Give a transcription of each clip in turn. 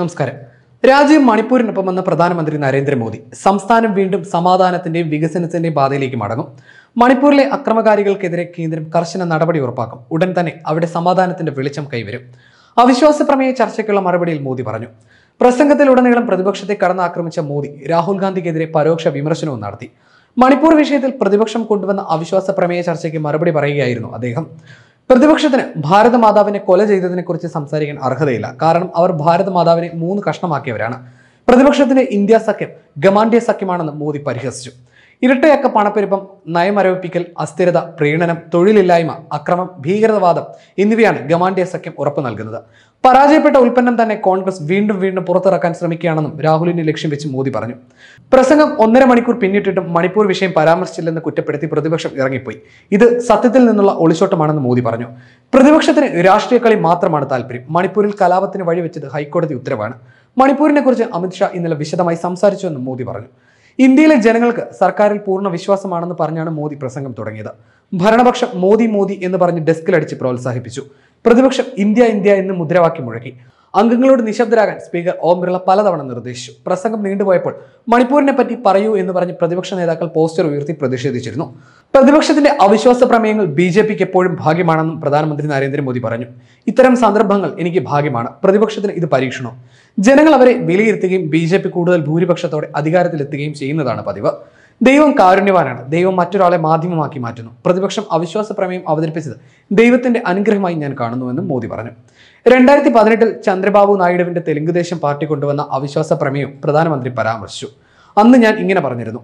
നമസ്കാരം രാജ്യം മണിപ്പൂരിനൊപ്പമെന്ന പ്രധാനമന്ത്രി നരേന്ദ്രമോദി സംസ്ഥാനം വീണ്ടും സമാധാനത്തിന്റെയും വികസനത്തിന്റെയും പാതയിലേക്ക് മടങ്ങും മണിപ്പൂരിലെ അക്രമകാരികൾക്കെതിരെ കേന്ദ്രം കർശന നടപടി ഉറപ്പാക്കും ഉടൻ തന്നെ അവിടെ സമാധാനത്തിന്റെ വെളിച്ചം കൈവരും അവിശ്വാസ പ്രമേയ ചർച്ചയ്ക്കുള്ള മറുപടിയിൽ മോദി പറഞ്ഞു പ്രസംഗത്തിലുടനീളം പ്രതിപക്ഷത്തെ കടന്നാക്രമിച്ച മോദി രാഹുൽ ഗാന്ധിക്കെതിരെ പരോക്ഷ വിമർശനവും നടത്തി മണിപ്പൂർ വിഷയത്തിൽ പ്രതിപക്ഷം കൊണ്ടുവന്ന അവിശ്വാസ പ്രമേയ ചർച്ചയ്ക്ക് മറുപടി പറയുകയായിരുന്നു അദ്ദേഹം പ്രതിപക്ഷത്തിന് ഭാരതമാതാവിനെ കൊല ചെയ്തതിനെക്കുറിച്ച് സംസാരിക്കാൻ അർഹതയില്ല കാരണം അവർ ഭാരതമാതാവിനെ മൂന്ന് കഷ്ണമാക്കിയവരാണ് പ്രതിപക്ഷത്തിന് ഇന്ത്യ സഖ്യം ഗമാൻഡെ സഖ്യമാണെന്ന് മോദി പരിഹസിച്ചു ഇരട്ടയക്ക പണപ്പെരുപ്പം നയമരവിപ്പിക്കൽ അസ്ഥിരത പ്രീണനം തൊഴിലില്ലായ്മ അക്രമം ഭീകരവാദം എന്നിവയാണ് ഗമാൻഡെ സഖ്യം ഉറപ്പു നൽകുന്നത് പരാജയപ്പെട്ട ഉൽപ്പന്നം തന്നെ കോൺഗ്രസ് വീണ്ടും വീണ്ടും പുറത്തിറക്കാൻ ശ്രമിക്കുകയാണെന്നും രാഹുലിനെ ലക്ഷ്യം വെച്ച് മോദി പറഞ്ഞു പ്രസംഗം ഒന്നര മണിക്കൂർ പിന്നിട്ടിട്ടും മണിപ്പൂർ വിഷയം പരാമർശിച്ചില്ലെന്ന് കുറ്റപ്പെടുത്തി പ്രതിപക്ഷം ഇറങ്ങിപ്പോയി ഇത് സത്യത്തിൽ നിന്നുള്ള ഒളിച്ചോട്ടമാണെന്ന് മോദി പറഞ്ഞു പ്രതിപക്ഷത്തിന് രാഷ്ട്രീയ കളി മാത്രമാണ് താല്പര്യം മണിപ്പൂരിൽ കലാപത്തിന് വഴിവെച്ചത് ഹൈക്കോടതി ഉത്തരവാണ് മണിപ്പൂരിനെ കുറിച്ച് അമിത്ഷാ ഇന്നലെ വിശദമായി സംസാരിച്ചുവെന്നും മോദി പറഞ്ഞു ഇന്ത്യയിലെ ജനങ്ങൾക്ക് സർക്കാരിൽ പൂർണ്ണ വിശ്വാസമാണെന്ന് പറഞ്ഞാണ് മോദി പ്രസംഗം തുടങ്ങിയത് ഭരണപക്ഷം മോദി മോദി എന്ന് പറഞ്ഞ് ഡെസ്കിലടിച്ച് പ്രോത്സാഹിപ്പിച്ചു പ്രതിപക്ഷം ഇന്ത്യ ഇന്ത്യ എന്ന് മുദ്രാവാക്യം മുഴക്കി അംഗങ്ങളോട് നിശബ്ദരാകാൻ സ്പീക്കർ ഓം ബിർള പലതവണ നിർദ്ദേശിച്ചു പ്രസംഗം നീണ്ടുപോയപ്പോൾ മണിപ്പൂരിനെ പറ്റി പറയൂ എന്ന് പറഞ്ഞ് പ്രതിപക്ഷ നേതാക്കൾ പോസ്റ്റർ ഉയർത്തി പ്രതിഷേധിച്ചിരുന്നു പ്രതിപക്ഷത്തിന്റെ അവിശ്വാസ പ്രമേയങ്ങൾ ബി ജെ പിക്ക് എപ്പോഴും ഭാഗ്യമാണെന്നും പ്രധാനമന്ത്രി നരേന്ദ്രമോദി പറഞ്ഞു ഇത്തരം സന്ദർഭങ്ങൾ എനിക്ക് ഭാഗ്യമാണ് പ്രതിപക്ഷത്തിന് ഇത് പരീക്ഷണം ജനങ്ങൾ അവരെ വിലയിരുത്തുകയും ബി കൂടുതൽ ഭൂരിപക്ഷത്തോടെ അധികാരത്തിലെത്തുകയും ചെയ്യുന്നതാണ് പതിവ് ദൈവം കാരുണ്യവാനാണ് ദൈവം മറ്റൊരാളെ മാധ്യമമാക്കി മാറ്റുന്നു പ്രതിപക്ഷം അവിശ്വാസ പ്രമേയം അവതരിപ്പിച്ചത് ദൈവത്തിന്റെ അനുഗ്രഹമായി ഞാൻ കാണുന്നുവെന്നും മോദി പറഞ്ഞു രണ്ടായിരത്തി പതിനെട്ടിൽ ചന്ദ്രബാബു നായിഡുവിന്റെ തെലുങ്കുദേശം പാർട്ടി കൊണ്ടുവന്ന അവിശ്വാസ പ്രമേയം പ്രധാനമന്ത്രി പരാമർശിച്ചു അന്ന് ഞാൻ ഇങ്ങനെ പറഞ്ഞിരുന്നു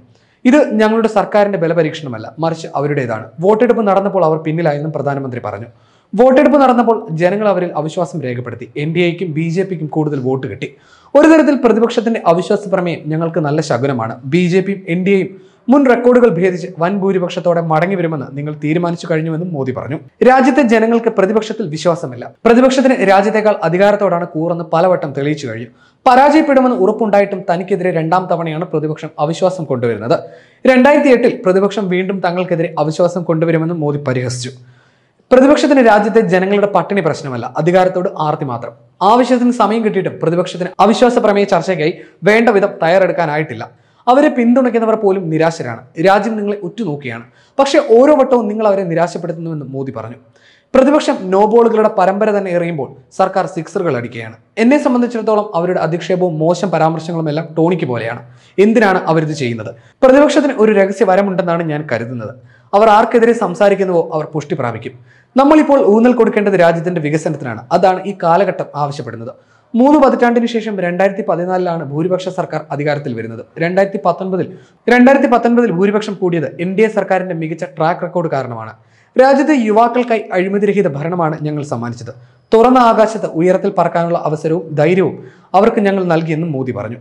ഇത് ഞങ്ങളുടെ സർക്കാരിന്റെ ബലപരീക്ഷണമല്ല മറിച്ച് അവരുടേതാണ് വോട്ടെടുപ്പ് നടന്നപ്പോൾ അവർ പിന്നിലായെന്നും പ്രധാനമന്ത്രി പറഞ്ഞു വോട്ടെടുപ്പ് നടന്നപ്പോൾ ജനങ്ങൾ അവരിൽ അവിശ്വാസം രേഖപ്പെടുത്തി എൻ ഡി എക്കും ബി ജെ പിക്കും കൂടുതൽ വോട്ട് കിട്ടി ഒരു തരത്തിൽ പ്രതിപക്ഷത്തിന്റെ അവിശ്വാസ പ്രമേയം ഞങ്ങൾക്ക് നല്ല ശകുനമാണ് ബി ജെ പിയും എൻ ഡി എയും മുൻ റെക്കോർഡുകൾ ഭേദിച്ച് വൻ ഭൂരിപക്ഷത്തോടെ മടങ്ങി വരുമെന്ന് നിങ്ങൾ തീരുമാനിച്ചു കഴിഞ്ഞുവെന്നും മോദി പറഞ്ഞു രാജ്യത്തെ ജനങ്ങൾക്ക് പ്രതിപക്ഷത്തിൽ വിശ്വാസമില്ല പ്രതിപക്ഷത്തിന് രാജ്യത്തെക്കാൾ അധികാരത്തോടാണ് കൂറെന്ന് പലവട്ടം തെളിയിച്ചു കഴിഞ്ഞു പരാജയപ്പെടുമെന്ന് ഉറപ്പുണ്ടായിട്ടും തനിക്കെതിരെ രണ്ടാം തവണയാണ് പ്രതിപക്ഷം അവിശ്വാസം കൊണ്ടുവരുന്നത് രണ്ടായിരത്തി എട്ടിൽ പ്രതിപക്ഷം വീണ്ടും തങ്ങൾക്കെതിരെ അവിശ്വാസം കൊണ്ടുവരുമെന്നും മോദി പരിഹസിച്ചു പ്രതിപക്ഷത്തിന് രാജ്യത്തെ ജനങ്ങളുടെ പട്ടിണി പ്രശ്നമല്ല അധികാരത്തോട് ആർത്തി മാത്രം ആവശ്യത്തിന് സമയം കിട്ടിയിട്ടും പ്രതിപക്ഷത്തിന് അവിശ്വാസ പ്രമേയ ചർച്ചയ്ക്കായി വേണ്ട വിധം തയ്യാറെടുക്കാനായിട്ടില്ല അവരെ പിന്തുണയ്ക്കുന്നവർ പോലും നിരാശരാണ് രാജ്യം നിങ്ങളെ ഉറ്റുനോക്കിയാണ് പക്ഷേ ഓരോ വട്ടവും നിങ്ങൾ അവരെ നിരാശപ്പെടുത്തുന്നുവെന്ന് മോദി പറഞ്ഞു പ്രതിപക്ഷം നോബോളുകളുടെ പരമ്പര തന്നെ എറിയുമ്പോൾ സർക്കാർ സിക്സറുകൾ അടിക്കുകയാണ് എന്നെ സംബന്ധിച്ചിടത്തോളം അവരുടെ അധിക്ഷേപവും മോശം പരാമർശങ്ങളും എല്ലാം ടോണിക്ക് പോലെയാണ് എന്തിനാണ് അവരിത് ചെയ്യുന്നത് പ്രതിപക്ഷത്തിന് ഒരു രഹസ്യ വരമുണ്ടെന്നാണ് ഞാൻ കരുതുന്നത് അവർ ആർക്കെതിരെ സംസാരിക്കുന്നുവോ അവർ പുഷ്ടി പ്രാപിക്കും നമ്മളിപ്പോൾ ഊന്നൽ കൊടുക്കേണ്ടത് രാജ്യത്തിന്റെ വികസനത്തിനാണ് അതാണ് ഈ കാലഘട്ടം ആവശ്യപ്പെടുന്നത് മൂന്ന് പതിറ്റാണ്ടിന് ശേഷം രണ്ടായിരത്തി പതിനാലിലാണ് ഭൂരിപക്ഷ സർക്കാർ അധികാരത്തിൽ വരുന്നത് രണ്ടായിരത്തി പത്തൊൻപതിൽ രണ്ടായിരത്തി പത്തൊൻപതിൽ ഭൂരിപക്ഷം കൂടിയത് എൻ ഡി എ സർക്കാരിന്റെ മികച്ച ട്രാക്ക് റെക്കോർഡ് കാരണമാണ് രാജ്യത്തെ യുവാക്കൾക്കായി അഴിമതിരഹിത ഭരണമാണ് ഞങ്ങൾ സമ്മാനിച്ചത് തുറന്ന ആകാശത്ത് ഉയരത്തിൽ പറക്കാനുള്ള അവസരവും ധൈര്യവും അവർക്ക് ഞങ്ങൾ നൽകിയെന്നും മോദി പറഞ്ഞു